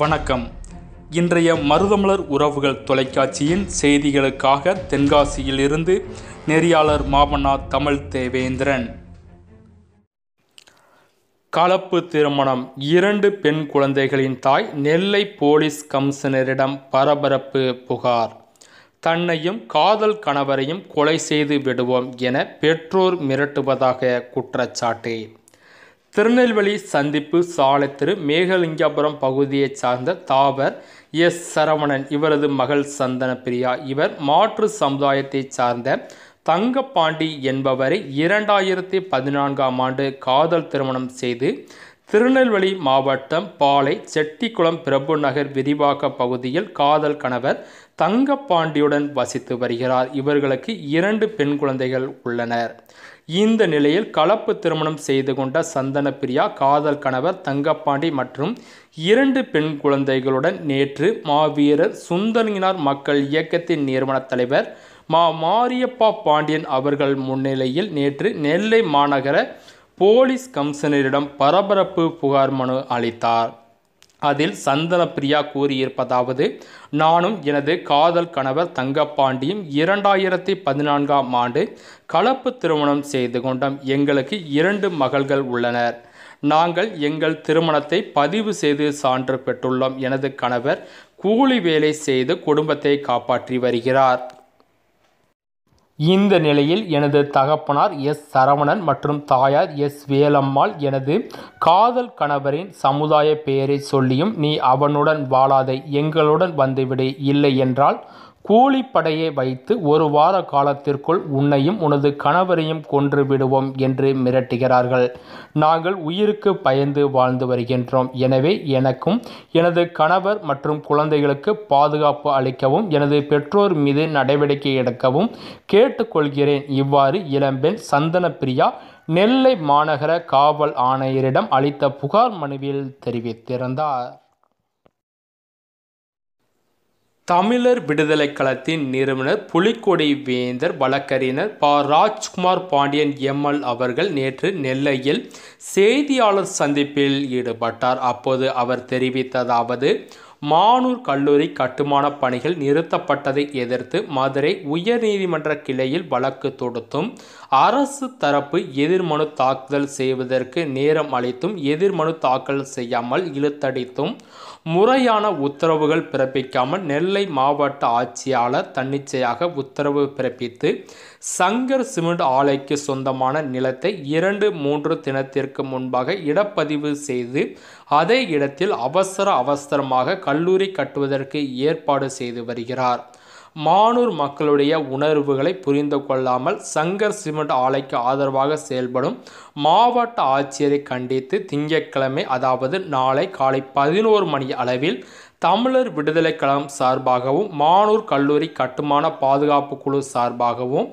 வணக்கம் இன்றைய மருதமலர் உறவுகள் தொலைக்காட்சியின் செய்திகளுக்காக தென்காசியிலிருந்து நெறியாளர் மாமன்னா தமிழ் தேவேந்திரன் கலப்பு திருமணம் இரண்டு பெண் குழந்தைகளின் தாய் நெல்லை போலீஸ் கமிஷனரிடம் பரபரப்பு புகார் தன்னையும் காதல் கணவரையும் கொலை செய்து விடுவோம் என பெற்றோர் மிரட்டுவதாக குற்றச்சாட்டு திருநெல்வேலி சந்திப்பு சாலை திரு மேகலிங்கபுரம் பகுதியைச் சார்ந்த தாவர் எஸ் சரவணன் இவரது மகள் சந்தன பிரியா இவர் மாற்று சமுதாயத்தைச் சார்ந்த தங்கப்பாண்டி என்பவரை இரண்டாயிரத்தி பதினான்காம் ஆண்டு காதல் திருமணம் செய்து திருநெல்வேலி மாவட்டம் பாலை செட்டிக்குளம் பிரபு நகர் விரிவாக்க பகுதியில் காதல் கணவர் தங்கப்பாண்டியுடன் வசித்து வருகிறார் இவர்களுக்கு இரண்டு பெண் குழந்தைகள் உள்ளனர் இந்த நிலையில் கலப்பு திருமணம் செய்து கொண்ட சந்தன பிரியா காதல் கணவர் தங்கப்பாண்டி மற்றும் இரண்டு பெண் குழந்தைகளுடன் நேற்று மாவீரர் சுந்தரங்கினார் மக்கள் இயக்கத்தின் நிறுவன தலைவர் மா மாரியப்பா பாண்டியன் அவர்கள் முன்னிலையில் நேற்று நெல்லை மாநகர போலீஸ் கமிஷனரிடம் பரபரப்பு புகார் மனு அளித்தார் அதில் சந்தனப்பிரியா கூறியிருப்பதாவது நானும் எனது காதல் கணவர் தங்கப்பாண்டியும் இரண்டாயிரத்தி பதினான்காம் ஆண்டு கலப்பு திருமணம் செய்து கொண்டோம் எங்களுக்கு இரண்டு மகள்கள் உள்ளனர் நாங்கள் எங்கள் திருமணத்தை பதிவு செய்து சான்று பெற்றுள்ளோம் எனது கணவர் கூலி வேலை செய்து குடும்பத்தை காப்பாற்றி வருகிறார் இந்த நிலையில் எனது தகப்பனார் எஸ் சரவணன் மற்றும் தாயார் எஸ் வேலம்மாள் எனது காதல் கணவரின் சமுதாய பெயரை சொல்லியும் நீ அவனுடன் வாழாதே எங்களுடன் வந்துவிடு இல்லை என்றால் கூலிப்படையை வைத்து ஒரு வார காலத்திற்குள் உன்னையும் உனது கணவரையும் கொன்று விடுவோம் என்று மிரட்டுகிறார்கள் நாங்கள் உயிருக்கு பயந்து வாழ்ந்து வருகின்றோம் எனவே எனக்கும் எனது கணவர் மற்றும் குழந்தைகளுக்கு பாதுகாப்பு அளிக்கவும் எனது பெற்றோர் மீது நடவடிக்கை எடுக்கவும் கேட்டுக்கொள்கிறேன் இவ்வாறு இளம்பெண் சந்தன பிரியா நெல்லை மாநகர காவல் ஆணையரிடம் அளித்த புகார் மனுவில் தெரிவித்திருந்தார் தமிழர் விடுதலை கழகத்தின் நிறுவனர் புலிக்கொடி வேந்தர் வழக்கறிஞர் ப ராஜ்குமார் பாண்டியன் எம்எல் அவர்கள் நேற்று நெல்லையில் செய்தியாளர் சந்திப்பில் ஈடுபட்டார் அப்போது அவர் தெரிவித்ததாவது மானூர் கல்லூரி கட்டுமான பணிகள் நிறுத்தப்பட்டதை எதிர்த்து மதுரை உயர்நீதிமன்ற கிளையில் வழக்கு தொடுத்தும் அரசு தரப்பு எதிர்மனு தாக்குதல் செய்வதற்கு நேரம் அளித்தும் எதிர்மனு தாக்கல் செய்யாமல் இழுத்தடித்தும் முறையான உத்தரவுகள் பிறப்பிக்காமல் நெல்லை மாவட்ட ஆட்சியாளர் தன்னிச்சையாக உத்தரவு பிறப்பித்து சங்கர் சிமெண்ட் ஆலைக்கு சொந்தமான நிலத்தை இரண்டு மூன்று தினத்திற்கு முன்பாக இடப்பதிவு செய்து அதே இடத்தில் அவசர அவசரமாக கல்லூரி கட்டுவதற்கு ஏற்பாடு செய்து வருகிறார் மானூர் மக்களுடைய உணர்வுகளை புரிந்து கொள்ளாமல் சங்கர் சிமெண்ட் ஆலைக்கு ஆதரவாக செயல்படும் மாவட்ட ஆட்சியரை கண்டித்து திங்கட்கிழமை அதாவது நாளை காலை பதினோரு மணி அளவில் தமிழர் விடுதலை கழகம் சார்பாகவும் மானூர் கல்லூரி கட்டுமான பாதுகாப்பு குழு சார்பாகவும்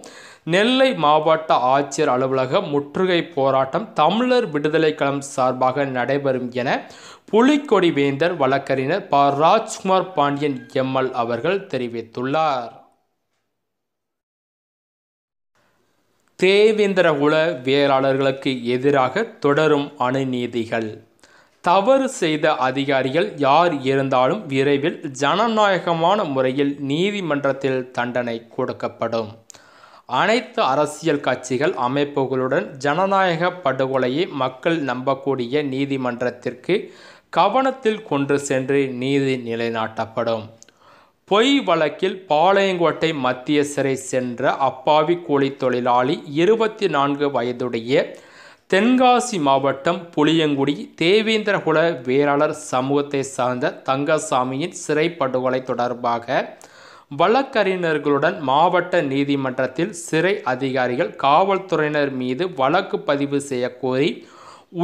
நெல்லை மாவட்ட ஆட்சியர் அலுவலக முற்றுகை போராட்டம் தமிழர் விடுதலை களம் சார்பாக நடைபெறும் என புலிக்கொடி வேந்தர் வழக்கறிஞர் ப ராஜ்குமார் பாண்டியன் எம்எல் அவர்கள் தெரிவித்துள்ளார் தேவேந்திரகுல வேளாளர்களுக்கு எதிராக தொடரும் அணுநீதிகள் தவறு செய்த அதிகாரிகள் யார் இருந்தாலும் விரைவில் ஜனநாயகமான முறையில் நீதிமன்றத்தில் தண்டனை கொடுக்கப்படும் அனைத்து அரசியல் கட்சிகள் அமைப்புகளுடன் ஜனநாயக படுகொலையை மக்கள் நம்பக்கூடிய நீதிமன்றத்திற்கு கவனத்தில் கொண்டு சென்று நீதி நிலைநாட்டப்படும் பொய் வழக்கில் பாளையங்கோட்டை மத்திய சிறை சென்ற அப்பாவி கூலி தொழிலாளி இருபத்தி நான்கு வயதுடைய தென்காசி மாவட்டம் புளியங்குடி தேவேந்திரகுல வேளாளர் சமூகத்தை சார்ந்த தங்கசாமியின் சிறை படுகொலை தொடர்பாக வழக்கறிஞர்களுடன் மாவட்ட நீதிமன்றத்தில் சிறை அதிகாரிகள் காவல்துறையினர் மீது வழக்கு பதிவு செய்யக்கோரி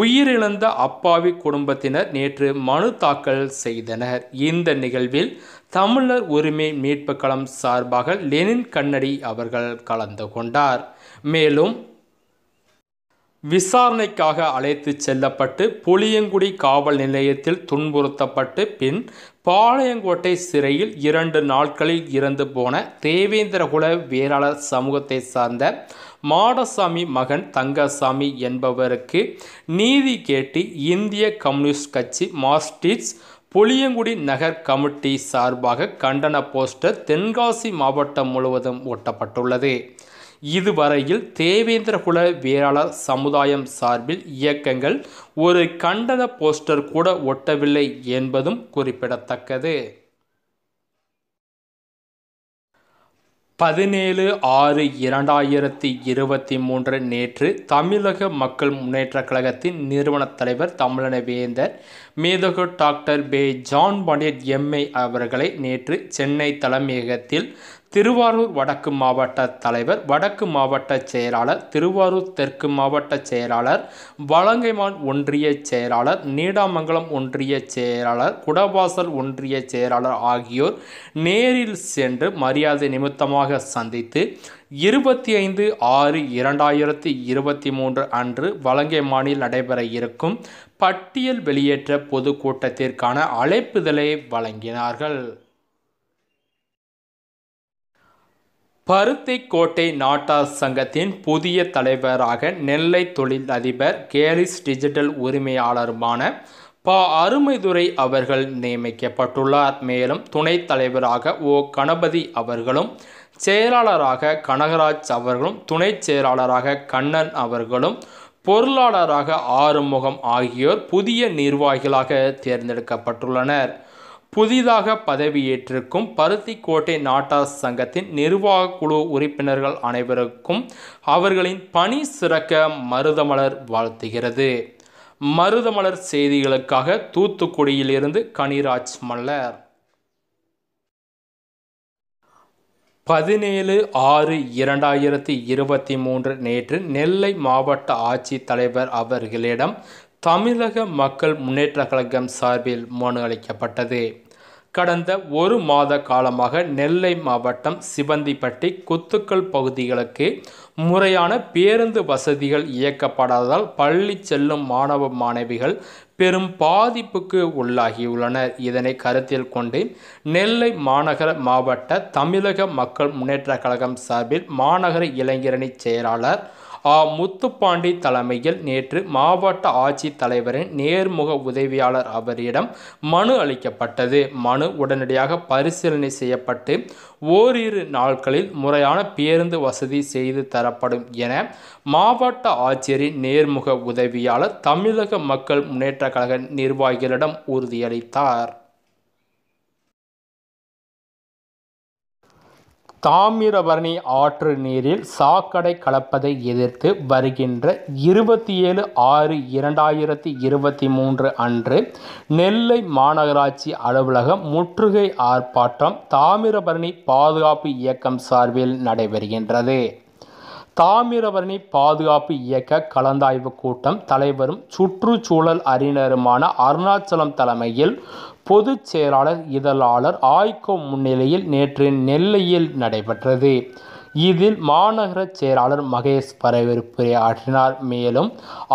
உயிரிழந்த அப்பாவி குடும்பத்தினர் நேற்று மனு தாக்கல் செய்தனர் இந்த நிகழ்வில் தமிழர் உரிமை மீட்பு களம் சார்பாக லெனின் கண்ணடி அவர்கள் கலந்து கொண்டார் மேலும் விசாரணைக்காக அழைத்து செல்லப்பட்டு புளியங்குடி காவல் நிலையத்தில் துன்புறுத்தப்பட்டு பின் பாளையங்கோட்டை சிறையில் இரண்டு நாட்களில் இறந்து போன தேவேந்திரகுல வேளாளர் சமூகத்தை சார்ந்த மாடசாமி மகன் தங்கசாமி என்பவருக்கு நீதி கேட்டு இந்திய கம்யூனிஸ்ட் கட்சி மார்க்சிஸ்ட் புளியங்குடி நகர் கமிட்டி சார்பாக கண்டன போஸ்டர் தென்காசி மாவட்டம் முழுவதும் ஒட்டப்பட்டுள்ளது இதுவரையில் தேவேந்திர குல வேளாளர் சமுதாயம் சார்பில் இயக்கங்கள் ஒரு கண்டன போஸ்டர் கூட ஒட்டவில்லை என்பதும் குறிப்பிடத்தக்கது பதினேழு ஆறு இரண்டாயிரத்தி இருபத்தி மூன்று நேற்று தமிழக மக்கள் முன்னேற்றக் கழகத்தின் நிறுவனத் தலைவர் தமிழன வேந்தர் மேதகு டாக்டர் பே ஜான் பண்டிட் எம்ஏ அவர்களை நேற்று சென்னை தலைமையகத்தில் திருவாரூர் வடக்கு மாவட்ட தலைவர் வடக்கு மாவட்ட செயலாளர் திருவாரூர் தெற்கு மாவட்ட செயலாளர் வலங்கைமான் ஒன்றிய செயலாளர் நீடாமங்கலம் ஒன்றிய செயலாளர் குடவாசல் ஒன்றிய செயலாளர் ஆகியோர் நேரில் சென்று மரியாதை நிமித்தமாக சந்தித்து இருபத்தி ஐந்து ஆறு இரண்டாயிரத்தி இருபத்தி மூன்று அன்று வலங்கைமானில் நடைபெற இருக்கும் பட்டியல் வெளியேற்ற பொதுக்கூட்டத்திற்கான அழைப்புதலை வழங்கினார்கள் பருத்திக்கோட்டை நாட்டார் சங்கத்தின் புதிய தலைவராக நெல்லை தொழில் அதிபர் கேரிஸ் டிஜிட்டல் உரிமையாளருமான ப அருமைதுரை அவர்கள் நியமிக்கப்பட்டுள்ளார் மேலும் துணைத் தலைவராக ஓ கணபதி அவர்களும் செயலாளராக கனகராஜ் அவர்களும் துணைச் செயலாளராக கண்ணன் அவர்களும் பொருளாளராக ஆறுமுகம் ஆகியோர் புதிய நிர்வாகிகளாக தேர்ந்தெடுக்கப்பட்டுள்ளனர் புதிதாக பதவியேற்றிருக்கும் பருத்திக்கோட்டை நாட்டார் சங்கத்தின் நிர்வாக குழு உறுப்பினர்கள் அனைவருக்கும் அவர்களின் பணி சிறக்க மருதமலர் வாழ்த்துகிறது மருதமலர் செய்திகளுக்காக தூத்துக்குடியிலிருந்து கனிராஜ் மல்லர் பதினேழு ஆறு இரண்டாயிரத்தி இருபத்தி மூன்று நேற்று நெல்லை மாவட்ட ஆட்சித்தலைவர் அவர்களிடம் தமிழக மக்கள் முன்னேற்ற கழகம் சார்பில் மனு அளிக்கப்பட்டது கடந்த ஒரு மாத காலமாக நெல்லை மாவட்டம் சிவந்திப்பட்டி குத்துக்கல் பகுதிகளுக்கு முறையான பேருந்து வசதிகள் இயக்கப்படாததால் பள்ளி செல்லும் மாணவ மாணவிகள் பெரும் பாதிப்புக்கு உள்ளாகியுள்ளனர் இதனை கருத்தில் கொண்டு நெல்லை மாநகர மாவட்ட தமிழக மக்கள் முன்னேற்ற கழகம் சார்பில் மாநகர இளைஞரணி செயலாளர் ஆ முத்துப்பாண்டி தலைமையில் நேற்று மாவட்ட ஆட்சித்தலைவரின் நேர்முக உதவியாளர் அவரிடம் மனு அளிக்கப்பட்டது மனு உடனடியாக பரிசீலனை செய்யப்பட்டு ஓரிரு நாட்களில் முறையான பேருந்து வசதி செய்து தரப்படும் என மாவட்ட ஆட்சியரின் நேர்முக உதவியாளர் தமிழக மக்கள் முன்னேற்ற கழக நிர்வாகிகளிடம் உறுதியளித்தார் தாமிரபரணி ஆற்று நீரில் சாக்கடை கலப்பதை எதிர்த்து வருகின்ற இருபத்தி ஏழு ஆறு இரண்டாயிரத்தி இருபத்தி மூன்று அன்று நெல்லை மாநகராட்சி அலுவலகம் முற்றுகை ஆர்ப்பாட்டம் தாமிரபரணி பாதுகாப்பு இயக்கம் சார்பில் நடைபெறுகின்றது தாமிரபரணி பாதுகாப்பு இயக்க கலந்தாய்வு கூட்டம் தலைவரும் சுற்றுச்சூழல் அறிஞருமான அருணாச்சலம் தலைமையில் பொதுச் செயலாளர் இதழாளர் ஆய்கோ முன்னிலையில் நேற்று நெல்லையில் நடைபெற்றது இதில் மாநகர செயலாளர் மகேஷ் வரவேற்புரை ஆற்றினார் மேலும்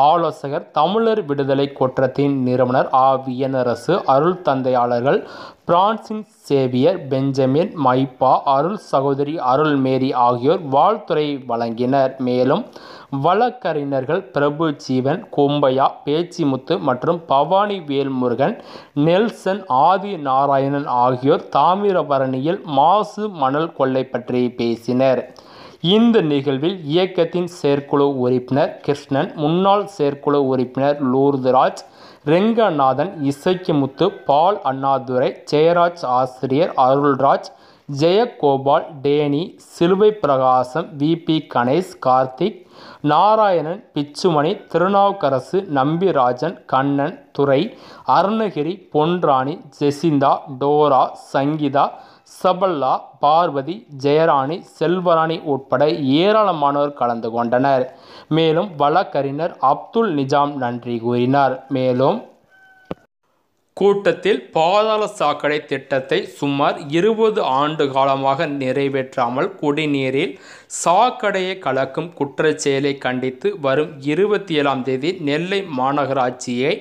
ஆலோசகர் தமிழர் விடுதலை குற்றத்தின் நிறுவனர் ஆ வியனரசு அருள் தந்தையாளர்கள் பிரான்சின் சேவியர் பெஞ்சமின் மைப்பா அருள் சகோதரி அருள் மேரி ஆகியோர் வாழ்த்துறை வழங்கினர் மேலும் வழக்கறிஞர்கள் பிரபு ஜீவன் கோம்பையா பேச்சிமுத்து மற்றும் பவானி வேல்முருகன் நெல்சன் ஆதி நாராயணன் ஆகியோர் தாமிரபரணியில் மாசு மணல் கொள்ளை பற்றி பேசினர் இந்த நிகழ்வில் இயக்கத்தின் செயற்குழு உறுப்பினர் கிருஷ்ணன் முன்னாள் செயற்குழு உறுப்பினர் லூர்துராஜ் ரெங்கநாதன் இசைக்குமுத்து பால் அண்ணாதுரை ஜெயராஜ் ஆசிரியர் Arulraj Jayagopal Danny Siluvai Prakasam VP Ganesh Karthik Narayanan Pichumani Thirunavukkarasu Nambirajan Kannan Durai Arunagiri Ponrani Jesintha Dora Sangeetha Saballa Parvathi Jayarani Selvarani உட்பட ஏராளமானோர் கலந்து கொண்டனர் மேலும் வழக்கறிஞர் அப்துல் நிஜாம் நன்றி கூறினார் மேலும் கூட்டத்தில் பாதாள சாக்கடை திட்டத்தை சுமார் இருபது ஆண்டு காலமாக நிறைவேற்றாமல் குடிநீரில் சாக்கடையை கலக்கும் குற்றச்செயலை கண்டித்து வரும் இருபத்தி ஏழாம் தேதி நெல்லை மாநகராட்சியை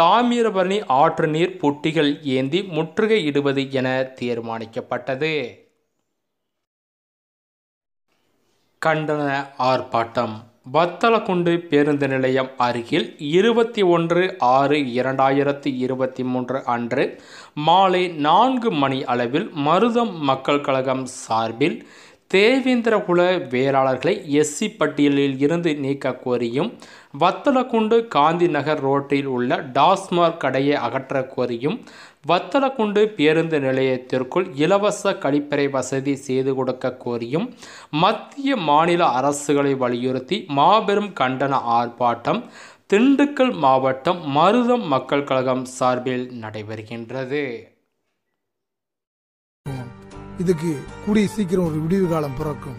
தாமிரபரணி ஆற்று நீர் புட்டிகள் ஏந்தி முற்றுகையிடுவது என தீர்மானிக்கப்பட்டது கண்டன ஆர்ப்பாட்டம் வத்தலக்குண்டு பேருந்து நிலையம் அருகில் இருபத்தி ஒன்று ஆறு இரண்டாயிரத்தி இருபத்தி மூன்று அன்று மாலை நான்கு மணி அளவில் மருதம் மக்கள் கழகம் சார்பில் தேவேந்திரகுல வேளாளர்களை எஸ்சி பட்டியலில் இருந்து நீக்க கோரியும் வத்தலக்குண்டு காந்தி நகர் ரோட்டில் உள்ள டாஸ்மார்க் கடையை அகற்ற கோரியும் வத்தலக்குண்டு பேருந்து நிலையத்திற்குள் இலவச கழிப்பறை வசதி செய்து கொடுக்க கோரியும் மத்திய மாநில அரசுகளை வலியுறுத்தி மாபெரும் கண்டன ஆர்ப்பாட்டம் திண்டுக்கல் மாவட்டம் மருதம் மக்கள் கழகம் சார்பில் நடைபெறுகின்றது இதுக்கு கூடிய சீக்கிரம் ஒரு விடிவு காலம் பிறக்கும்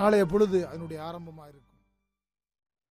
நாளைய பொழுது அதனுடைய ஆரம்பமாக இருக்கும்